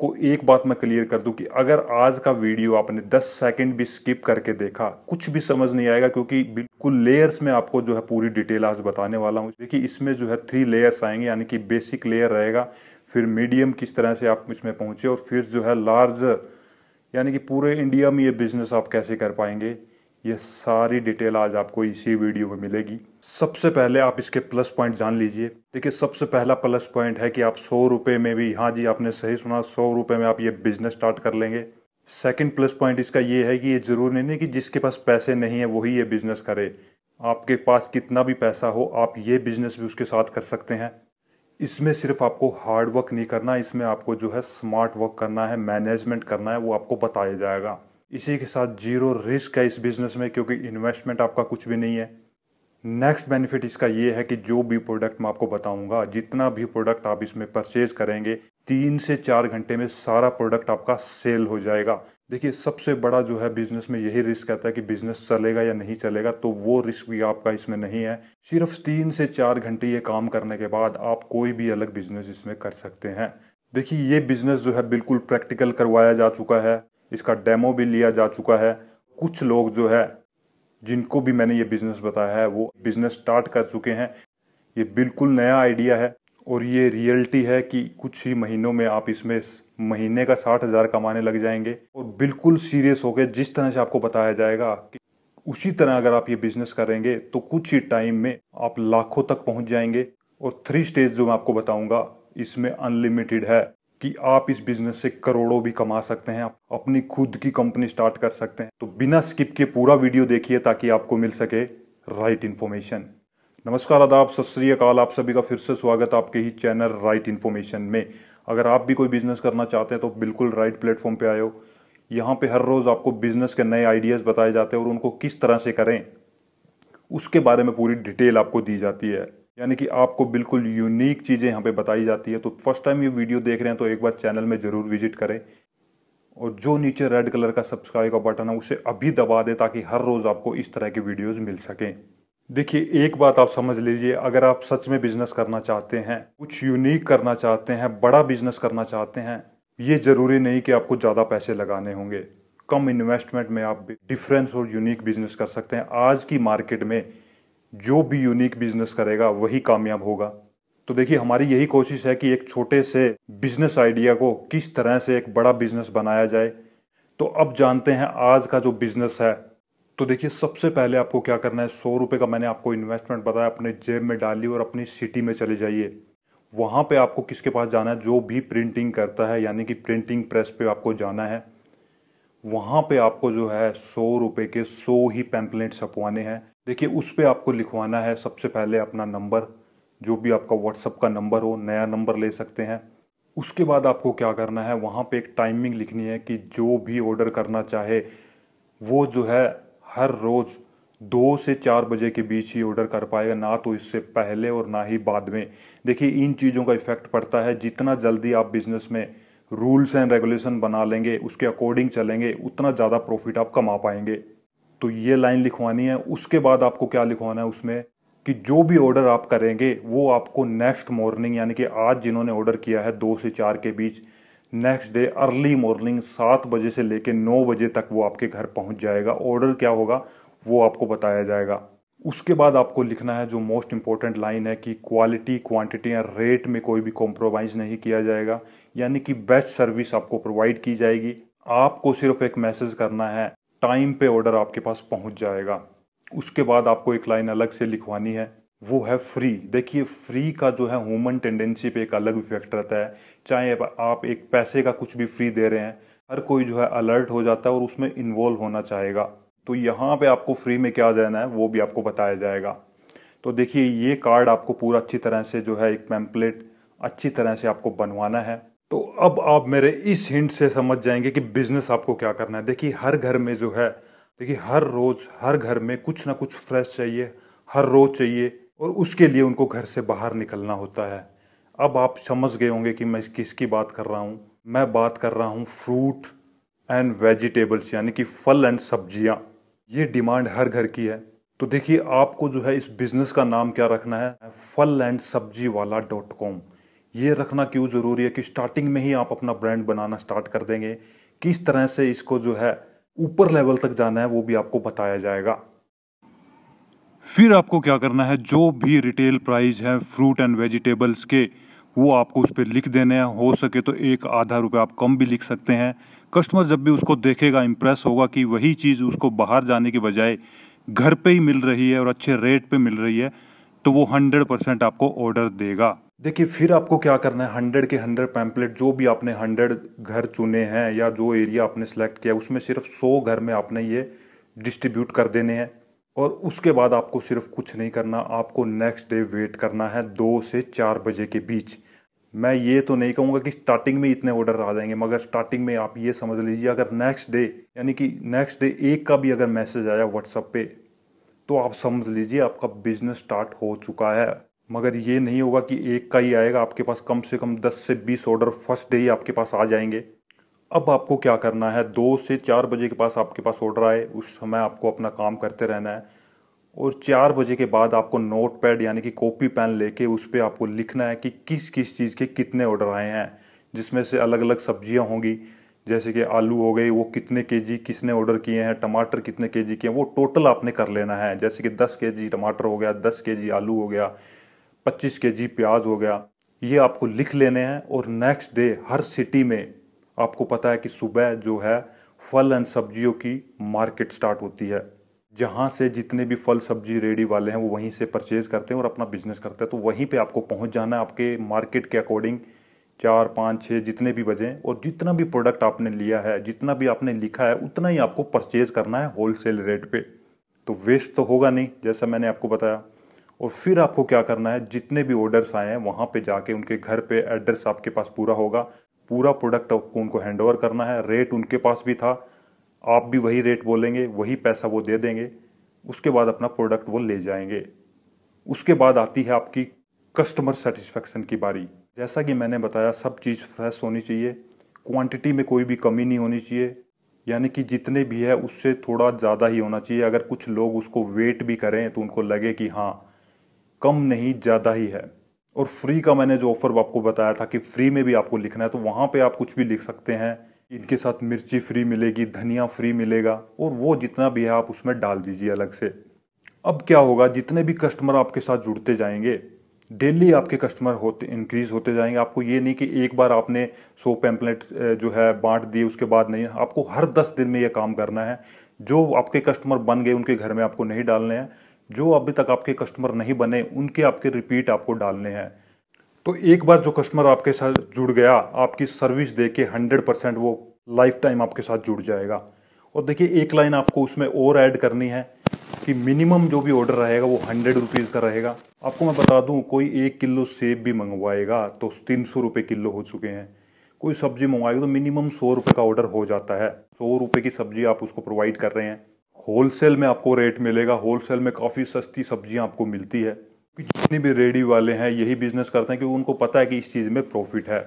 आपको एक बात मैं क्लियर कर दूं कि अगर आज का वीडियो आपने 10 सेकंड भी स्किप करके देखा कुछ भी समझ नहीं आएगा क्योंकि बिल्कुल लेयर्स में आपको जो है पूरी डिटेल आज बताने वाला हूँ देखिए इसमें जो है थ्री लेयर्स आएंगे यानी कि बेसिक लेयर रहेगा फिर मीडियम किस तरह से आप इसमें पहुँचे और फिर जो है लार्ज यानी कि पूरे इंडिया में ये बिजनेस आप कैसे कर पाएंगे ये सारी डिटेल आज आपको इसी वीडियो में मिलेगी सबसे पहले आप इसके प्लस पॉइंट जान लीजिए देखिए सबसे पहला प्लस पॉइंट है कि आप सौ रुपये में भी हाँ जी आपने सही सुना सौ रुपये में आप ये बिजनेस स्टार्ट कर लेंगे सेकंड प्लस पॉइंट इसका ये है कि ये ज़रूरी नहीं कि जिसके पास पैसे नहीं है वही ये बिज़नेस करे आपके पास कितना भी पैसा हो आप ये बिज़नेस भी उसके साथ कर सकते हैं इसमें सिर्फ आपको हार्ड वर्क नहीं करना इसमें आपको जो है स्मार्ट वर्क करना है मैनेजमेंट करना है वो आपको बताया जाएगा इसी के साथ जीरो रिस्क है इस बिज़नेस में क्योंकि इन्वेस्टमेंट आपका कुछ भी नहीं है नेक्स्ट बेनिफिट इसका ये है कि जो भी प्रोडक्ट मैं आपको बताऊंगा जितना भी प्रोडक्ट आप इसमें परचेज करेंगे तीन से चार घंटे में सारा प्रोडक्ट आपका सेल हो जाएगा देखिए सबसे बड़ा जो है बिज़नेस में यही रिस्क आता है कि बिज़नेस चलेगा या नहीं चलेगा तो वो रिस्क भी आपका इसमें नहीं है सिर्फ तीन से चार घंटे ये काम करने के बाद आप कोई भी अलग बिज़नेस इसमें कर सकते हैं देखिए ये बिज़नेस जो है बिल्कुल प्रैक्टिकल करवाया जा चुका है इसका डेमो भी लिया जा चुका है कुछ लोग जो है जिनको भी मैंने ये बिजनेस बताया है वो बिजनेस स्टार्ट कर चुके हैं ये बिल्कुल नया आइडिया है और ये रियलिटी है कि कुछ ही महीनों में आप इसमें महीने का साठ हज़ार कमाने लग जाएंगे और बिल्कुल सीरियस होकर जिस तरह से आपको बताया जाएगा कि उसी तरह अगर आप ये बिजनेस करेंगे तो कुछ ही टाइम में आप लाखों तक पहुंच जाएंगे और थ्री स्टेज जो मैं आपको बताऊंगा इसमें अनलिमिटेड है कि आप इस बिजनेस से करोड़ों भी कमा सकते हैं आप अपनी खुद की कंपनी स्टार्ट कर सकते हैं तो बिना स्किप के पूरा वीडियो देखिए ताकि आपको मिल सके राइट इन्फॉर्मेशन नमस्कार आदाब सत श्रीकाल आप सभी का फिर से स्वागत आपके ही चैनल राइट इन्फॉर्मेशन में अगर आप भी कोई बिजनेस करना चाहते हैं तो बिल्कुल राइट प्लेटफॉर्म पर आयो यहाँ पे हर रोज़ आपको बिजनेस के नए आइडियाज़ बताए जाते हैं और उनको किस तरह से करें उसके बारे में पूरी डिटेल आपको दी जाती है यानी कि आपको बिल्कुल यूनिक चीज़ें यहाँ पे बताई जाती है तो फर्स्ट टाइम ये वीडियो देख रहे हैं तो एक बार चैनल में ज़रूर विजिट करें और जो नीचे रेड कलर का सब्सक्राइब का बटन है उसे अभी दबा दें ताकि हर रोज़ आपको इस तरह की वीडियोज़ मिल सकें देखिए एक बात आप समझ लीजिए अगर आप सच में बिजनेस करना चाहते हैं कुछ यूनिक करना चाहते हैं बड़ा बिजनेस करना चाहते हैं ये ज़रूरी नहीं कि आपको ज़्यादा पैसे लगाने होंगे कम इन्वेस्टमेंट में आप डिफरेंस और यूनिक बिजनेस कर सकते हैं आज की मार्केट में जो भी यूनिक बिजनेस करेगा वही कामयाब होगा तो देखिए हमारी यही कोशिश है कि एक छोटे से बिजनेस आइडिया को किस तरह से एक बड़ा बिजनेस बनाया जाए तो अब जानते हैं आज का जो बिजनेस है तो देखिए सबसे पहले आपको क्या करना है सौ रुपये का मैंने आपको इन्वेस्टमेंट बताया अपने जेब में डाली और अपनी सिटी में चले जाइए वहाँ पे आपको किसके पास जाना है जो भी प्रिंटिंग करता है यानी कि प्रिंटिंग प्रेस पे आपको जाना है वहाँ पे आपको जो है सौ रुपये के सौ ही पैम्पलेट्स छपवाने हैं देखिए उस पर आपको लिखवाना है सबसे पहले अपना नंबर जो भी आपका व्हाट्सअप का नंबर हो नया नंबर ले सकते हैं उसके बाद आपको क्या करना है वहाँ पे एक टाइमिंग लिखनी है कि जो भी ऑर्डर करना चाहे वो जो है हर रोज़ दो से चार बजे के बीच ही ऑर्डर कर पाएगा ना तो इससे पहले और ना ही बाद में देखिए इन चीज़ों का इफ़ेक्ट पड़ता है जितना जल्दी आप बिज़नेस में रूल्स एंड रेगुलेशन बना लेंगे उसके अकॉर्डिंग चलेंगे उतना ज़्यादा प्रॉफिट आप कमा पाएंगे तो ये लाइन लिखवानी है उसके बाद आपको क्या लिखवाना है उसमें कि जो भी ऑर्डर आप करेंगे वो आपको नेक्स्ट मॉर्निंग यानी कि आज जिन्होंने ऑर्डर किया है दो से चार के बीच नेक्स्ट डे अर्ली मॉर्निंग सात बजे से लेकर नौ बजे तक वो आपके घर पहुंच जाएगा ऑर्डर क्या होगा वो आपको बताया जाएगा उसके बाद आपको लिखना है जो मोस्ट इम्पॉर्टेंट लाइन है कि क्वालिटी क्वांटिटी या रेट में कोई भी कॉम्प्रोमाइज़ नहीं किया जाएगा यानी कि बेस्ट सर्विस आपको प्रोवाइड की जाएगी आपको सिर्फ एक मैसेज करना है टाइम पे ऑर्डर आपके पास पहुंच जाएगा उसके बाद आपको एक लाइन अलग से लिखवानी है वो है फ्री देखिए फ्री का जो है ह्यूमन टेंडेंसी पे एक अलग इफेक्ट रहता है चाहे आप एक पैसे का कुछ भी फ्री दे रहे हैं हर कोई जो है अलर्ट हो जाता है और उसमें इन्वॉल्व होना चाहेगा तो यहाँ पे आपको फ्री में क्या देना है वो भी आपको बताया जाएगा तो देखिए ये कार्ड आपको पूरा अच्छी तरह से जो है एक पैम्पलेट अच्छी तरह से आपको बनवाना है तो अब आप मेरे इस हिंट से समझ जाएंगे कि बिजनेस आपको क्या करना है देखिए हर घर में जो है देखिए हर रोज़ हर घर में कुछ ना कुछ फ्रेश चाहिए हर रोज़ चाहिए और उसके लिए उनको घर से बाहर निकलना होता है अब आप समझ गए होंगे कि मैं किसकी बात कर रहा हूँ मैं बात कर रहा हूँ फ्रूट एंड वेजिटेबल्स यानी कि फल एंड सब्जियाँ ये डिमांड हर घर की है तो देखिए आपको जो है इस बिज़नेस का नाम क्या रखना है फल एंड सब्जी वाला डॉट कॉम ये रखना क्यों ज़रूरी है कि स्टार्टिंग में ही आप अपना ब्रांड बनाना स्टार्ट कर देंगे किस तरह से इसको जो है ऊपर लेवल तक जाना है वो भी आपको बताया जाएगा फिर आपको क्या करना है जो भी रिटेल प्राइस है फ्रूट एंड वेजिटेबल्स के वो आपको उस पर लिख देने हैं हो सके तो एक आधा रुपये आप कम भी लिख सकते हैं कस्टमर जब भी उसको देखेगा इम्प्रेस होगा कि वही चीज़ उसको बाहर जाने के बजाय घर पे ही मिल रही है और अच्छे रेट पे मिल रही है तो वो हंड्रेड परसेंट आपको ऑर्डर देगा देखिए फिर आपको क्या करना है हंड्रेड के हंड्रेड पैम्पलेट जो भी आपने हंड्रेड घर चुने हैं या जो एरिया आपने सेलेक्ट किया उसमें सिर्फ सौ घर में आपने ये डिस्ट्रीब्यूट कर देने हैं और उसके बाद आपको सिर्फ कुछ नहीं करना आपको नेक्स्ट डे वेट करना है दो से चार बजे के बीच मैं ये तो नहीं कहूँगा कि स्टार्टिंग में इतने ऑर्डर आ जाएंगे मगर स्टार्टिंग में आप ये समझ लीजिए अगर नेक्स्ट डे यानी कि नेक्स्ट डे एक का भी अगर मैसेज आया व्हाट्सएप पे तो आप समझ लीजिए आपका बिजनेस स्टार्ट हो चुका है मगर ये नहीं होगा कि एक का ही आएगा आपके पास कम से कम 10 से 20 ऑर्डर फर्स्ट डे ही आपके पास आ जाएंगे अब आपको क्या करना है दो से चार बजे के पास आपके पास ऑर्डर आए उस समय आपको अपना काम करते रहना है और चार बजे के बाद आपको नोट पैड यानी कि कॉपी पेन लेके उस पर आपको लिखना है कि किस किस चीज़ के कितने ऑर्डर आए हैं जिसमें से अलग अलग सब्जियां होंगी जैसे कि आलू हो गए वो कितने केजी किसने ऑर्डर किए हैं टमाटर कितने केजी के हैं वो टोटल आपने कर लेना है जैसे कि दस केजी टमाटर हो गया दस केजी आलू हो गया पच्चीस के जी प्याज हो गया ये आपको लिख लेने हैं और नेक्स्ट डे हर सिटी में आपको पता है कि सुबह जो है फल एंड सब्जियों की मार्केट स्टार्ट होती है जहाँ से जितने भी फल सब्जी रेडी वाले हैं वो वहीं से परचेज करते हैं और अपना बिजनेस करते हैं तो वहीं पे आपको पहुँच जाना है आपके मार्केट के अकॉर्डिंग चार पाँच छः जितने भी बजे और जितना भी प्रोडक्ट आपने लिया है जितना भी आपने लिखा है उतना ही आपको परचेज़ करना है होलसेल रेट पर तो वेस्ट तो होगा नहीं जैसा मैंने आपको बताया और फिर आपको क्या करना है जितने भी ऑर्डर्स आए हैं वहाँ पे जाके उनके घर पे एड्रेस आपके पास पूरा होगा पूरा प्रोडक्ट आपको उनको हैंड ओवर करना है रेट उनके पास भी था आप भी वही रेट बोलेंगे वही पैसा वो दे देंगे उसके बाद अपना प्रोडक्ट वो ले जाएंगे उसके बाद आती है आपकी कस्टमर सेटिस्फेक्शन की बारी जैसा कि मैंने बताया सब चीज़ फ्रेश होनी चाहिए क्वांटिटी में कोई भी कमी नहीं होनी चाहिए यानी कि जितने भी है उससे थोड़ा ज़्यादा ही होना चाहिए अगर कुछ लोग उसको वेट भी करें तो उनको लगे कि हाँ कम नहीं ज़्यादा ही है और फ्री का मैंने जो ऑफ़र आपको बताया था कि फ्री में भी आपको लिखना है तो वहाँ पे आप कुछ भी लिख सकते हैं इनके साथ मिर्ची फ्री मिलेगी धनिया फ्री मिलेगा और वो जितना भी है आप उसमें डाल दीजिए अलग से अब क्या होगा जितने भी कस्टमर आपके साथ जुड़ते जाएंगे डेली आपके कस्टमर होते इंक्रीज़ होते जाएंगे आपको ये नहीं कि एक बार आपने सो पैम्पलेट जो है बांट दिए उसके बाद नहीं आपको हर दस दिन में ये काम करना है जो आपके कस्टमर बन गए उनके घर में आपको नहीं डालने हैं जो अभी तक आपके कस्टमर नहीं बने उनके आपके रिपीट आपको डालने हैं तो एक बार जो कस्टमर आपके साथ जुड़ गया आपकी सर्विस दे के हंड्रेड परसेंट वो लाइफ टाइम आपके साथ जुड़ जाएगा और देखिए एक लाइन आपको उसमें और ऐड करनी है कि मिनिमम जो भी ऑर्डर रहेगा वो हंड्रेड रुपीज़ का रहेगा आपको मैं बता दूं कोई एक किलो सेब भी मंगवाएगा तो तीन सौ रुपये किलो हो चुके हैं कोई सब्ज़ी मंगवाएगा तो मिनिमम सौ रुपये का ऑर्डर हो जाता है सौ रुपये की सब्ज़ी आप उसको प्रोवाइड कर रहे हैं होलसेल में आपको रेट मिलेगा होलसेल में काफ़ी सस्ती सब्जियां आपको मिलती है जितने भी रेडी वाले हैं यही बिजनेस करते हैं क्योंकि उनको पता है कि इस चीज़ में प्रॉफिट है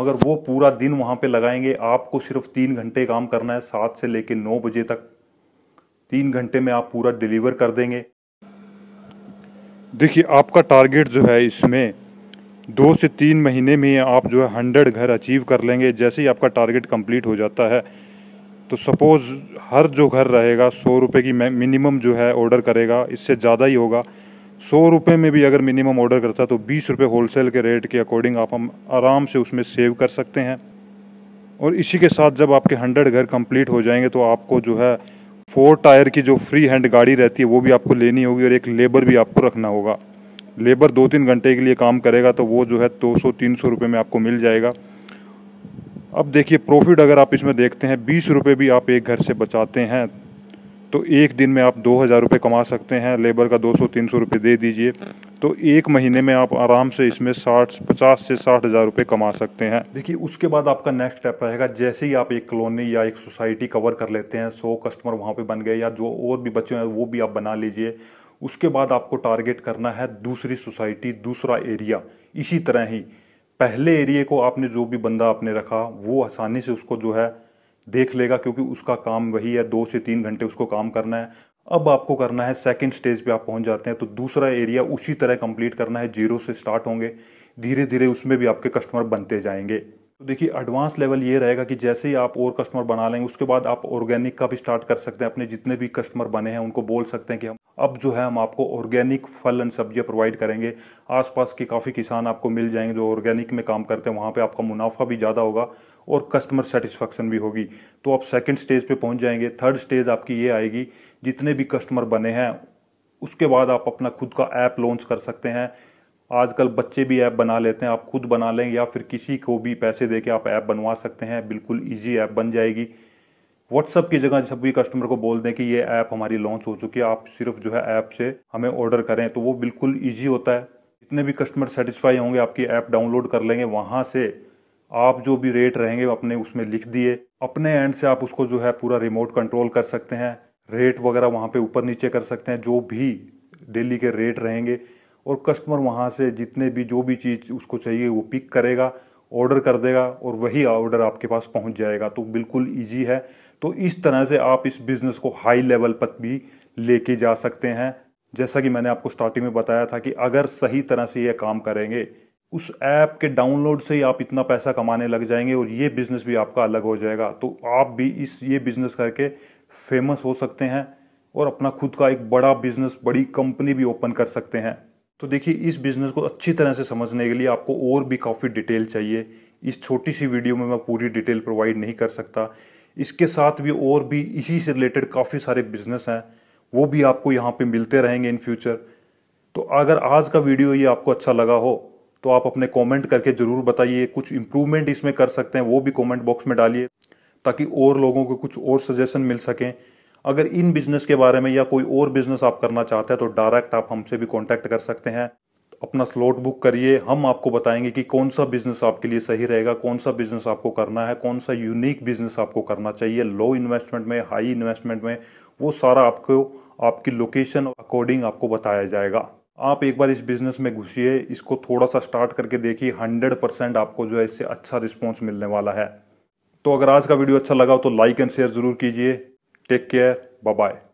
मगर वो पूरा दिन वहाँ पर लगाएंगे आपको सिर्फ तीन घंटे काम करना है सात से लेकर नौ बजे तक तीन घंटे में आप पूरा डिलीवर कर देंगे देखिए आपका टारगेट जो है इसमें दो से तीन महीने में आप जो है हंड्रेड घर अचीव कर लेंगे जैसे ही आपका टारगेट कंप्लीट हो जाता है तो सपोज़ हर जो घर रहेगा सौ रुपये की मिनिमम जो है ऑर्डर करेगा इससे ज़्यादा ही होगा सौ रुपये में भी अगर मिनिमम ऑर्डर करता है तो बीस रुपये होलसेल के रेट के अकॉर्डिंग आप हम आराम से उसमें सेव कर सकते हैं और इसी के साथ जब आपके हंड्रेड घर कंप्लीट हो जाएंगे तो आपको जो है फोर टायर की जो फ्री हैंड गाड़ी रहती है वो भी आपको लेनी होगी और एक लेबर भी आपको रखना होगा लेबर दो तीन घंटे के लिए काम करेगा तो वो जो है दो सौ तीन सौ रुपये में आपको मिल जाएगा अब देखिए प्रॉफिट अगर आप इसमें देखते हैं बीस रुपये भी आप एक घर से बचाते हैं तो एक दिन में आप दो हज़ार रुपये कमा सकते हैं लेबर का दो सौ तीन सौ रुपये दे दीजिए तो एक महीने में आप आराम से इसमें साठ पचास से साठ हज़ार रुपये कमा सकते हैं देखिए उसके बाद आपका नेक्स्ट स्टेप रहेगा जैसे ही आप एक कॉलोनी या एक सोसाइटी कवर कर लेते हैं सौ कस्टमर वहाँ पर बन गए या जो और भी बच्चे हैं वो भी आप बना लीजिए उसके बाद आपको टारगेट करना है दूसरी सोसाइटी दूसरा एरिया इसी तरह ही पहले एरिए को आपने जो भी बंदा आपने रखा वो आसानी से उसको जो है देख लेगा क्योंकि उसका काम वही है दो से तीन घंटे उसको काम करना है अब आपको करना है सेकंड स्टेज पे आप पहुंच जाते हैं तो दूसरा एरिया उसी तरह कंप्लीट करना है जीरो से स्टार्ट होंगे धीरे धीरे उसमें भी आपके कस्टमर बनते जाएंगे तो देखिए एडवांस लेवल ये रहेगा कि जैसे ही आप और कस्टमर बना लेंगे उसके बाद आप ऑर्गेनिक का भी स्टार्ट कर सकते हैं अपने जितने भी कस्टमर बने हैं उनको बोल सकते हैं कि हम अब जो है हम आपको ऑर्गेनिक फल एंड सब्जियां प्रोवाइड करेंगे आसपास के काफ़ी किसान आपको मिल जाएंगे जो ऑर्गेनिक में काम करते हैं वहाँ पर आपका मुनाफा भी ज़्यादा होगा और कस्टमर सेटिस्फेक्शन भी होगी तो आप सेकेंड स्टेज पर पहुँच जाएंगे थर्ड स्टेज आपकी ये आएगी जितने भी कस्टमर बने हैं उसके बाद आप अपना खुद का ऐप लॉन्च कर सकते हैं आजकल बच्चे भी ऐप बना लेते हैं आप खुद बना लें या फिर किसी को भी पैसे दे के आप ऐप बनवा सकते हैं बिल्कुल ईजी ऐप बन जाएगी व्हाट्सअप की जगह भी कस्टमर को बोल दें कि ये ऐप हमारी लॉन्च हो चुकी है आप सिर्फ जो है ऐप से हमें ऑर्डर करें तो वो बिल्कुल ईजी होता है जितने भी कस्टमर सेटिस्फाई होंगे आपकी ऐप डाउनलोड कर लेंगे वहाँ से आप जो भी रेट रहेंगे अपने उसमें लिख दिए अपने एंड से आप उसको जो है पूरा रिमोट कंट्रोल कर सकते हैं रेट वगैरह वहाँ पे ऊपर नीचे कर सकते हैं जो भी डेली के रेट रहेंगे और कस्टमर वहाँ से जितने भी जो भी चीज़ उसको चाहिए वो पिक करेगा ऑर्डर कर देगा और वही ऑर्डर आपके पास पहुँच जाएगा तो बिल्कुल ईजी है तो इस तरह से आप इस बिज़नेस को हाई लेवल पर भी लेके जा सकते हैं जैसा कि मैंने आपको स्टार्टिंग में बताया था कि अगर सही तरह से ये काम करेंगे उस ऐप के डाउनलोड से ही आप इतना पैसा कमाने लग जाएंगे और ये बिज़नेस भी आपका अलग हो जाएगा तो आप भी इस ये बिज़नेस करके फेमस हो सकते हैं और अपना खुद का एक बड़ा बिज़नेस बड़ी कंपनी भी ओपन कर सकते हैं तो देखिए इस बिज़नेस को अच्छी तरह से समझने के लिए आपको और भी काफ़ी डिटेल चाहिए इस छोटी सी वीडियो में मैं पूरी डिटेल प्रोवाइड नहीं कर सकता इसके साथ भी और भी इसी से रिलेटेड काफ़ी सारे बिजनेस हैं वो भी आपको यहाँ पे मिलते रहेंगे इन फ्यूचर तो अगर आज का वीडियो ये आपको अच्छा लगा हो तो आप अपने कमेंट करके ज़रूर बताइए कुछ इम्प्रूवमेंट इसमें कर सकते हैं वो भी कमेंट बॉक्स में डालिए ताकि और लोगों को कुछ और सजेशन मिल सकें अगर इन बिजनेस के बारे में या कोई और बिजनेस आप करना चाहते हैं तो डायरेक्ट आप हमसे भी कॉन्टैक्ट कर सकते हैं अपना स्लॉट बुक करिए हम आपको बताएंगे कि कौन सा बिजनेस आपके लिए सही रहेगा कौन सा बिजनेस आपको करना है कौन सा यूनिक बिजनेस आपको करना चाहिए लो इन्वेस्टमेंट में हाई इन्वेस्टमेंट में वो सारा आपको आपकी लोकेशन अकॉर्डिंग आपको बताया जाएगा आप एक बार इस बिज़नेस में घुसिए इसको थोड़ा सा स्टार्ट करके देखिए हंड्रेड परसेंट आपको जो है इससे अच्छा रिस्पॉन्स मिलने वाला है तो अगर आज का वीडियो अच्छा लगा तो लाइक एंड शेयर ज़रूर कीजिए Take care. Bye bye.